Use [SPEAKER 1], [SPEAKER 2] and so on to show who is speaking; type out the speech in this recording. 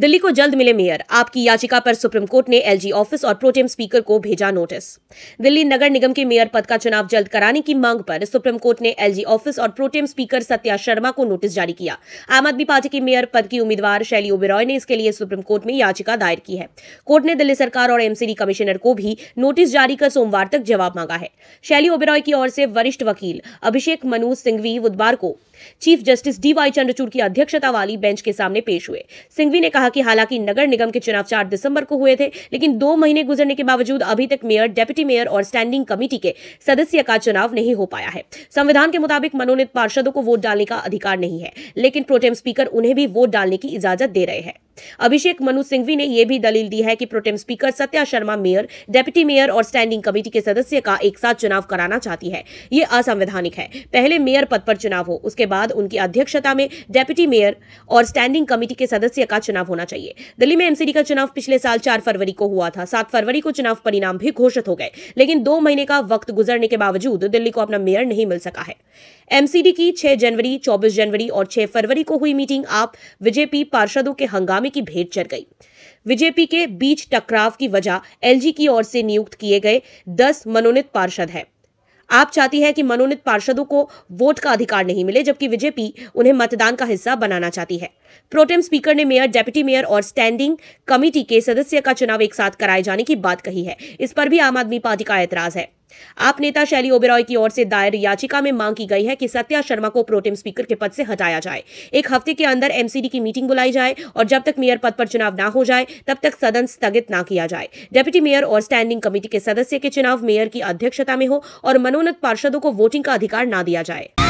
[SPEAKER 1] दिल्ली को जल्द मिले मेयर आपकी याचिका पर सुप्रीम कोर्ट ने एलजी ऑफिस और प्रोटेम स्पीकर को भेजा नोटिस दिल्ली नगर निगम के मेयर पद का चुनाव जल्द कराने की मांग पर सुप्रीम कोर्ट ने एलजी ऑफिस और प्रोटेम स्पीकर सत्या शर्मा को नोटिस जारी किया आम आदमी पार्टी के मेयर पद की उम्मीदवार शैली ओबेरॉय ने इसके लिए सुप्रीम कोर्ट में याचिका दायर की है कोर्ट ने दिल्ली सरकार और एमसीडी कमिश्नर को भी नोटिस जारी कर सोमवार तक जवाब मांगा है शैली ओबेरॉय की ओर से वरिष्ठ वकील अभिषेक मनोज सिंघवी बुधवार को chief justice D Y Chandrachud की अध्यक्षता वाली बेंच के सामने पेश हुए सिंघवी ने कहा कहा कि हालांकि नगर निगम के चुनाव चार दिसंबर को हुए थे लेकिन दो महीने गुजरने के बावजूद अभी तक मेयर डेप्यूटी मेयर और स्टैंडिंग कमेटी के सदस्य का चुनाव नहीं हो पाया है संविधान के मुताबिक मनोनीत पार्षदों को वोट डालने का अधिकार नहीं है लेकिन प्रोटेम स्पीकर उन्हें भी वोट डालने की इजाजत दे रहे हैं अभिषेक मनु सिंघवी ने यह भी दलील दी है कि pro tem speaker Satya Sharma mayor deputy mayor और स्टैंडिंग कमेटी के सदस्य का एक साथ चुनाव कराना चाहती है यह असंवैधानिक है पहले मेयर पद पर चुनाव हो उसके बाद उनकी अध्यक्षता में डेप्यूटी मेयर और स्टैंडिंग कमेटी के सदस्य का चुनाव होना चाहिए दिल्ली में एमसीडी का चुनाव पिछले साल चार फरवरी को हुआ था सात फरवरी को चुनाव परिणाम भी घोषित हो गए लेकिन दो महीने का वक्त गुजरने के बावजूद दिल्ली को अपना मेयर नहीं मिल सका है एमसीडी की छह जनवरी चौबीस जनवरी और छह फरवरी को हुई मीटिंग आप बीजेपी पार्षदों के हंगामे हंगामे की भेंट चढ़ गई बीजेपी के बीच टकराव की वजह एलजी की ओर से नियुक्त किए गए दस मनोनीत पार्षद हैं आप चाहती है कि मनोनीत पार्षदों को वोट का अधिकार नहीं मिले जबकि बीजेपी उन्हें मतदान का हिस्सा बनाना चाहती है प्रोटेम स्पीकर ने मेयर डेप्यूटी मेयर और स्टैंडिंग कमेटी के सदस्य का चुनाव एक साथ कराए जाने की बात कही है इस पर भी आम आदमी पार्टी का एतराज है आप नेता शैली ओबेरॉय की ओर से दायर याचिका में मांग की गई है कि सत्या शर्मा को प्रोटेम स्पीकर के पद से हटाया जाए एक हफ्ते के अंदर एमसीडी की मीटिंग बुलाई जाए और जब तक मेयर पद पर चुनाव ना हो जाए तब तक सदन स्थगित ना किया जाए डेप्यूटी मेयर और स्टैंडिंग कमेटी के सदस्य के चुनाव मेयर की अध्यक्षता में हो और मनोनत पार्षदों को वोटिंग का अधिकार ना दिया जाए